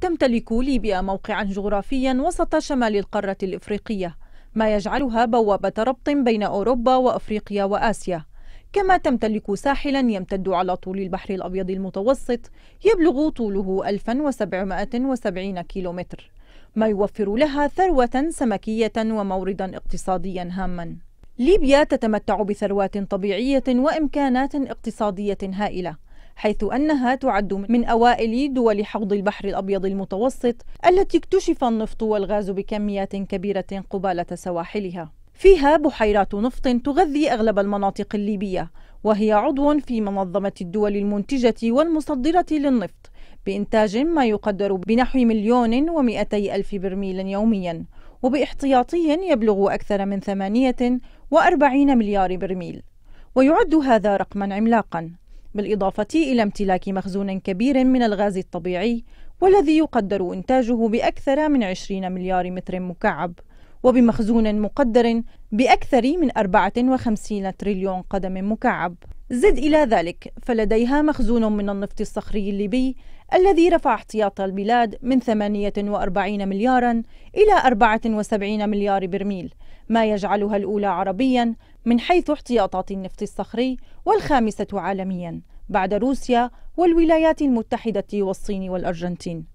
تمتلك ليبيا موقعا جغرافيا وسط شمال القارة الإفريقية ما يجعلها بوابة ربط بين أوروبا وأفريقيا وآسيا كما تمتلك ساحلا يمتد على طول البحر الأبيض المتوسط يبلغ طوله 1770 كيلومتر ما يوفر لها ثروة سمكية وموردا اقتصاديا هاما ليبيا تتمتع بثروات طبيعية وإمكانات اقتصادية هائلة حيث أنها تعد من أوائل دول حوض البحر الأبيض المتوسط التي اكتشف النفط والغاز بكميات كبيرة قبالة سواحلها فيها بحيرات نفط تغذي أغلب المناطق الليبية وهي عضو في منظمة الدول المنتجة والمصدرة للنفط بإنتاج ما يقدر بنحو مليون ومئتي ألف برميل يوميا وباحتياطي يبلغ أكثر من 48 مليار برميل ويعد هذا رقما عملاقا بالإضافة إلى امتلاك مخزون كبير من الغاز الطبيعي والذي يقدر إنتاجه بأكثر من 20 مليار متر مكعب وبمخزون مقدر بأكثر من 54 تريليون قدم مكعب زد إلى ذلك فلديها مخزون من النفط الصخري الليبي الذي رفع احتياط البلاد من 48 مليارا إلى 74 مليار برميل ما يجعلها الأولى عربيا من حيث احتياطات النفط الصخري والخامسة عالميا بعد روسيا والولايات المتحدة والصين والأرجنتين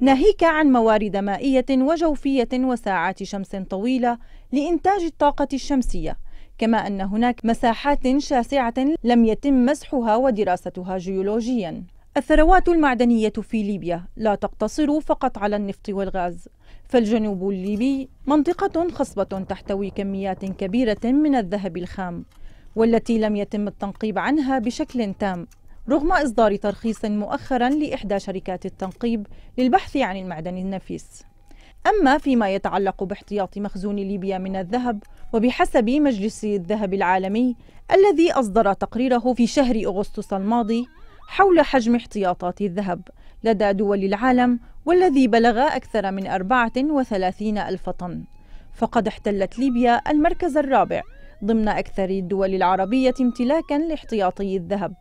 ناهيك عن موارد مائية وجوفية وساعات شمس طويلة لإنتاج الطاقة الشمسية كما أن هناك مساحات شاسعة لم يتم مسحها ودراستها جيولوجياً الثروات المعدنية في ليبيا لا تقتصر فقط على النفط والغاز فالجنوب الليبي منطقة خصبة تحتوي كميات كبيرة من الذهب الخام والتي لم يتم التنقيب عنها بشكل تام رغم إصدار ترخيص مؤخرا لإحدى شركات التنقيب للبحث عن المعدن النفيس أما فيما يتعلق باحتياط مخزون ليبيا من الذهب وبحسب مجلس الذهب العالمي الذي أصدر تقريره في شهر أغسطس الماضي حول حجم احتياطات الذهب لدى دول العالم والذي بلغ أكثر من 34 ألف طن فقد احتلت ليبيا المركز الرابع ضمن أكثر الدول العربية امتلاكا لاحتياطي الذهب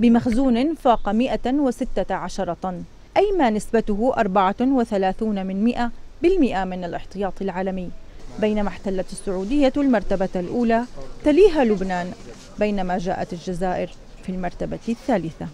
بمخزون فاق 116 طن أي ما نسبته 34 من 100 بالمئة من الاحتياط العالمي بينما احتلت السعودية المرتبة الأولى تليها لبنان بينما جاءت الجزائر في المرتبة الثالثة